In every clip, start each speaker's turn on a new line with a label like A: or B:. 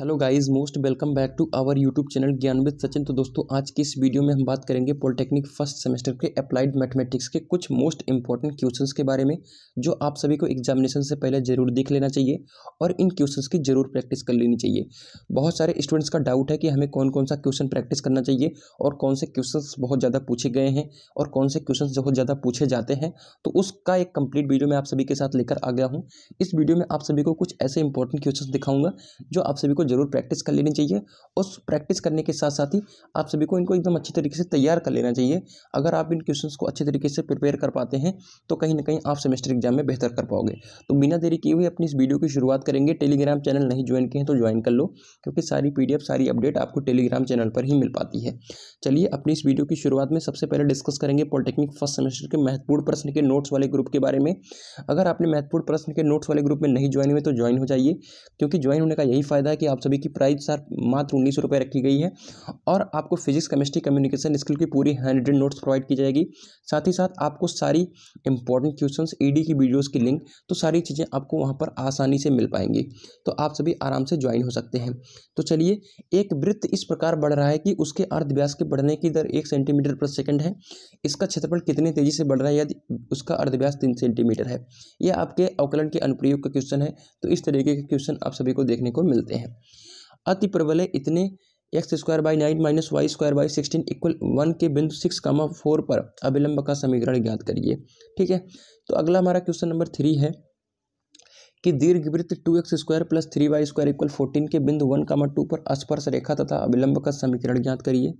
A: hello guys most welcome back to our YouTube channel Gyan with Sachin तो दोस्तों आज की इस वीडियो में हम बात करेंगे पॉलिटेक्निक फर्स्ट सेमेस्टर के अप्लाइड मैथमेटिक्स के कुछ मोस्ट इंपॉर्टेंट क्वेश्चंस के बारे में जो आप सभी को एग्जामिनेशन से पहले जरूर देख लेना चाहिए और इन क्वेश्चंस की जरूर प्रैक्टिस कर लेनी चाहिए बहुत सारे स्टूडेंट्स का डाउट है कि हमें कौन कौन सा क्वेश्चन प्रैक्टिस करना चाहिए और कौन से क्वेश्चन बहुत ज़्यादा पूछे गए हैं और कौन से क्वेश्चन बहुत ज़्यादा पूछे जाते हैं तो उसका एक कंप्लीट वीडियो मैं आप सभी के साथ लेकर आ गया हूँ इस वीडियो में आप सभी को कुछ ऐसे इंपॉर्टेंट क्वेश्चन दिखाऊंगा जो आप सभी को ज़रूर प्रैक्टिस कर लेनी चाहिए उस प्रैक्टिस करने के साथ साथ ही आप सभी को इनको एकदम अच्छी तरीके से तैयार कर लेना चाहिए अगर आप इन क्वेश्चंस को अच्छे तरीके से प्रिपेयर कर पाते हैं तो कहीं ना कहीं आप सेमेस्टर एग्जाम में बेहतर कर पाओगे तो बिना देरी किए हुए अपनी इस वीडियो की शुरुआत करेंगे टेलीग्राम चैनल नहीं ज्वाइन किए हैं तो ज्वाइन कर लो क्योंकि सारी पी सारी अपडेट आपको टेलीग्राम चैनल पर ही मिल पाती है चलिए अपनी इस वीडियो की शुरुआत में सबसे पहले डिस्कस करेंगे पॉलिटेक्निक फर्स्ट सेमेस्टर के महत्वपूर्ण प्रश्न के नोट्स वाले ग्रुप के बारे में अगर आपने महत्वपूर्ण प्रश्न के नोट्स वाले ग्रुप में नहीं ज्वाइन हुए तो ज्वाइन हो जाइए क्योंकि ज्वाइन होने का यही फायदा है कि आप आप सभी की प्राइस सर मात्र उन्नीस सौ रखी गई है और आपको फिजिक्स केमिस्ट्री कम्युनिकेशन स्किल की पूरी हैंड नोट्स प्रोवाइड की जाएगी साथ ही साथ आपको सारी इंपॉर्टेंट क्वेश्चन ईडी की वीडियोज़ की लिंक तो सारी चीज़ें आपको वहाँ पर आसानी से मिल पाएंगी तो आप सभी आराम से ज्वाइन हो सकते हैं तो चलिए एक वृत्त इस प्रकार बढ़ रहा है कि उसके अर्धव्यास के बढ़ने की दर एक सेंटीमीटर पर सेकंड है इसका क्षेत्रफल कितनी तेजी से बढ़ रहा है यदि उसका अर्धव्यास तीन सेंटीमीटर है यह आपके अवकलन के अनुप्रयोग का क्वेश्चन है तो इस तरीके के क्वेश्चन आप सभी को देखने को मिलते हैं अति प्रबल है इतने X square by nine minus Y square by sixteen equal one के बिंदु सिक्स कामा फोर पर अविलंब का समीकरण ज्ञात करिए ठीक है तो अगला हमारा क्वेश्चन नंबर थ्री है कि दीर्घवृत्त two X square plus three Y square equal fourteen के बिंदु वन कामा टू पर स्पर्श रेखा तथा अविलंब का समीकरण ज्ञात करिए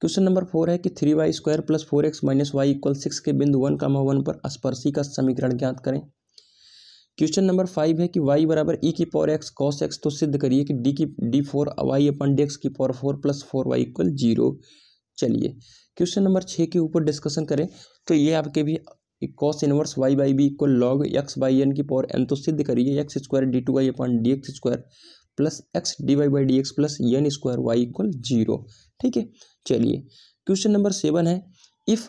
A: क्वेश्चन नंबर फोर है कि three Y square plus four X minus Y equal six के बिंदु वन कामा वन पर स्पर्शी का समीकरण ज्ञात करें क्वेश्चन नंबर फाइव है कि वाई बराबर ई की पावर एक्स कॉस एक्स तो सिद्ध करिए कि डी की D four Y upon D X की power four plus four Y equal zero चलिए क्वेश्चन नंबर छः के ऊपर डिस्कशन करें तो ये आपके भी cos inverse Y by B equal log X by N की पावर एन तो सिद्ध करिए X square D two Y upon D X square plus X D Y by D X plus N square Y equal zero ठीक है चलिए question number seven है if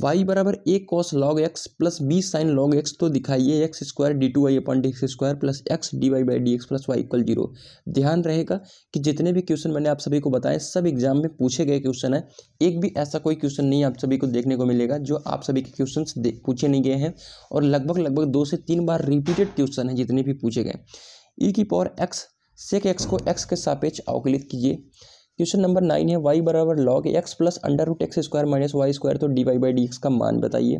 A: Y बराबर एक cos log X plus B sine log X तो दिखाइए X square D two Y upon D X square plus X D Y by D X plus Y equal zero ध्यान रहेगा कि जितने भी क्वेश्चन मैंने आप सभी को बताए सब एग्जाम में पूछे गए क्वेश्चन है एक भी ऐसा कोई क्वेश्चन नहीं आप सभी को देखने को मिलेगा जो आप सभी के क्वेश्चन पूछे नहीं गए हैं और लगभग लगभग दो से तीन बार रिपीटेड क्वेश्चन हैं जितने भी पूछे गए ई e की पावर एक्स सेक एक्स को एक्स के सापेक्ष अवकलित कीजिए क्वेश्चन नंबर नाइन है वाई बराबर log X plus under root X square minus Y square तो D Y by D X का मान बताइए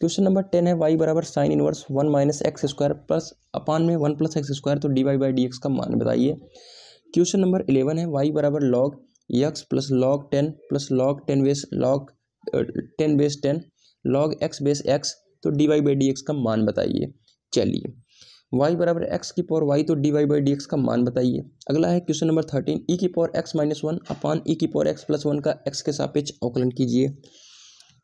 A: क्वेश्चन नंबर टेन है वाई बराबर sine inverse one minus X square plus upon में one plus X square तो D Y by D X का मान बताइए क्वेश्चन नंबर इलेवन है वाई बराबर log X plus log ten plus log ten base log ten base ten log X base X तो D Y by D X का मान बताइए चलिए वाई बराबर एक्स की पावर वाई तो D Y by D X का मान बताइए अगला है question number thirteen E e की power X minus one upon E की पावर एक्स प्लस वन का एक्स के सापेक्ष अवकलन कीजिए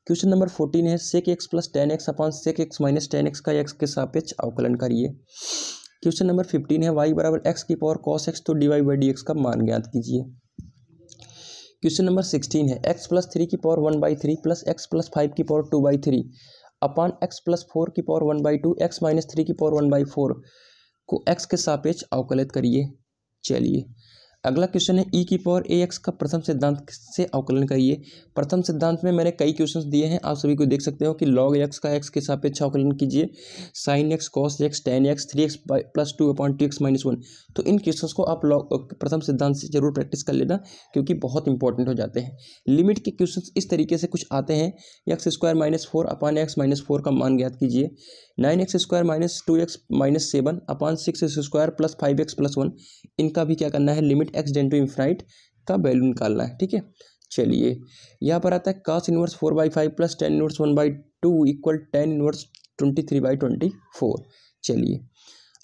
A: क्वेश्चन नंबर फोर्टीन है sec X plus tan X upon sec X minus tan X का एक्स के सापेक्ष अवकलन करिए क्वेश्चन नंबर फिफ्टीन है वाई बराबर एक्स की पावर कॉस एक्स तो D Y by D X का मान ज्ञात कीजिए क्वेश्चन नंबर सिक्सटीन है एक्स प्लस थ्री की power one by three plus X plus five की power two by three upon X plus four की power one by two x minus three की power one by four को x के सापेक्ष अवकलित करिए चलिए अगला क्वेश्चन है ई e की पावर ए एक्स का प्रथम सिद्धांत से अवकलन करिए प्रथम सिद्धांत में मैंने कई क्वेश्चन दिए हैं आप सभी को देख सकते हो कि लॉग एक्स का एक्स के सापेक्ष अवकलन कीजिए sine X cos X tan X three x plus two upon two x minus one तो इन क्वेश्चन को आप लॉग प्रथम सिद्धांत से जरूर प्रैक्टिस कर लेना क्योंकि बहुत इंपॉर्टेंट हो जाते हैं लिमिट के क्वेश्चन इस तरीके से कुछ आते हैं X square minus four upon X minus four का मान ज्ञात कीजिए nine X square minus two x minus seven upon six X square plus five x plus one इनका भी क्या करना है लिमिट एक्स एक्सडेंटो इन्फिनाइट का वैल्यू निकालना है ठीक है चलिए यहाँ पर आता है cos inverse four by five plus tan inverse one by two equal tan inverse twenty three by twenty four चलिए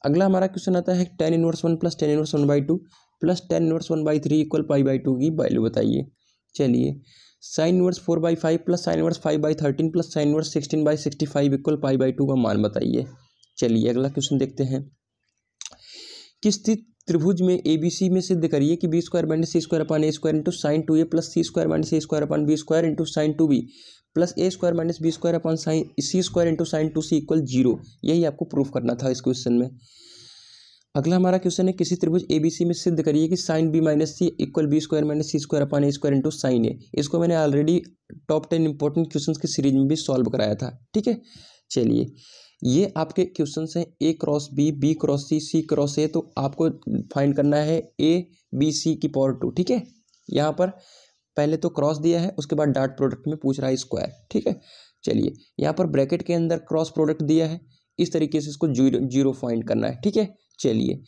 A: अगला हमारा क्वेश्चन आता है tan inverse one plus tan inverse one by two plus tan inverse one by three equal pi by two की value बताइए चलिए sine inverse four by five plus sine inverse five by thirteen plus sine inverse sixteen by sixty five equal pi by two का मान बताइए चलिए अगला question देखते हैं किस स्थित त्रिभुज में ए बी सी में सिद्ध करिए कि B square minus C square upon A square into sine two A plus C square minus A square upon B square into sine two B plus A square minus B square upon sine C square into sine two C equal zero यही आपको proof करना था इस question में अगला हमारा question है किसी त्रिभुज ए बी सी में सिद्ध करिए कि sine B minus C equal B square minus C square upon A square into sine A इसको मैंने already top ten important question की सीरीज में भी सॉल्व कराया था ठीक है चलिए ये आपके क्वेश्चन हैं A cross B B cross C C cross A तो आपको फाइंड करना है ए बी सी की पावर टू ठीक है यहाँ पर पहले तो क्रॉस दिया है उसके बाद डाट प्रोडक्ट में पूछ रहा है स्क्वायर ठीक है चलिए यहाँ पर ब्रैकेट के अंदर क्रॉस प्रोडक्ट दिया है इस तरीके से इसको जीरो जीरो फाइंड करना है ठीक है चलिए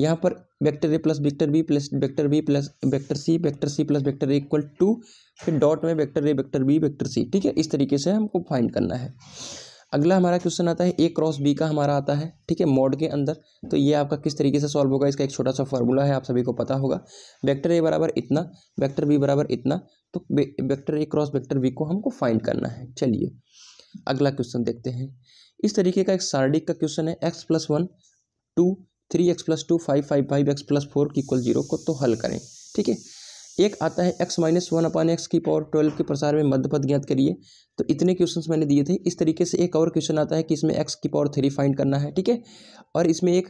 A: यहाँ पर vector A plus vector B plus vector B plus vector C vector C plus vector A equal to फिर डॉट में vector A vector B vector C ठीक है इस तरीके से हमको फाइंड करना है अगला हमारा क्वेश्चन आता है ए क्रॉस बी का हमारा आता है ठीक है मॉड के अंदर तो ये आपका किस तरीके से सॉल्व होगा इसका एक छोटा सा फॉर्मूला है आप सभी को पता होगा वेक्टर ए बराबर इतना वेक्टर बी बराबर इतना तो vector A cross vector B को हमको फाइंड करना है चलिए अगला क्वेश्चन देखते हैं इस तरीके का एक सार्डिक का क्वेश्चन है x plus one two three x plus two five five five x plus four equal zero को तो हल करें ठीक है एक आता है x minus one upon x की पावर ट्वेल्व के प्रसार में मध्यपद ज्ञात करिए तो इतने क्वेश्चंस मैंने दिए थे इस तरीके से एक और क्वेश्चन आता है कि इसमें एक्स की पावर थ्री फाइंड करना है ठीक है और इसमें एक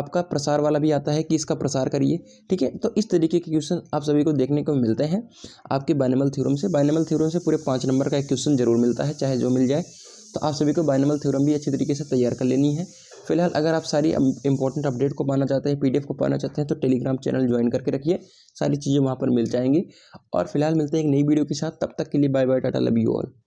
A: आपका प्रसार वाला भी आता है कि इसका प्रसार करिए ठीक है तो इस तरीके के क्वेश्चन आप सभी को देखने को मिलते हैं आपके बाइनमल थ्योरम से बाइनमल थ्योरम से पूरे पाँच नंबर का एक क्वेश्चन जरूर मिलता है चाहे जो मिल जाए तो आप सभी को बायनमल थ्योरम भी अच्छी तरीके से तैयार कर लेनी है फिलहाल अगर आप सारी इंपॉर्टेंट अपडेट को पाना चाहते हैं पीडीएफ को पाना चाहते हैं तो टेलीग्राम चैनल ज्वाइन करके रखिए सारी चीज़ें वहाँ पर मिल जाएंगी और फिलहाल मिलते हैं एक नई वीडियो के साथ तब तक के लिए bye bye tata love you all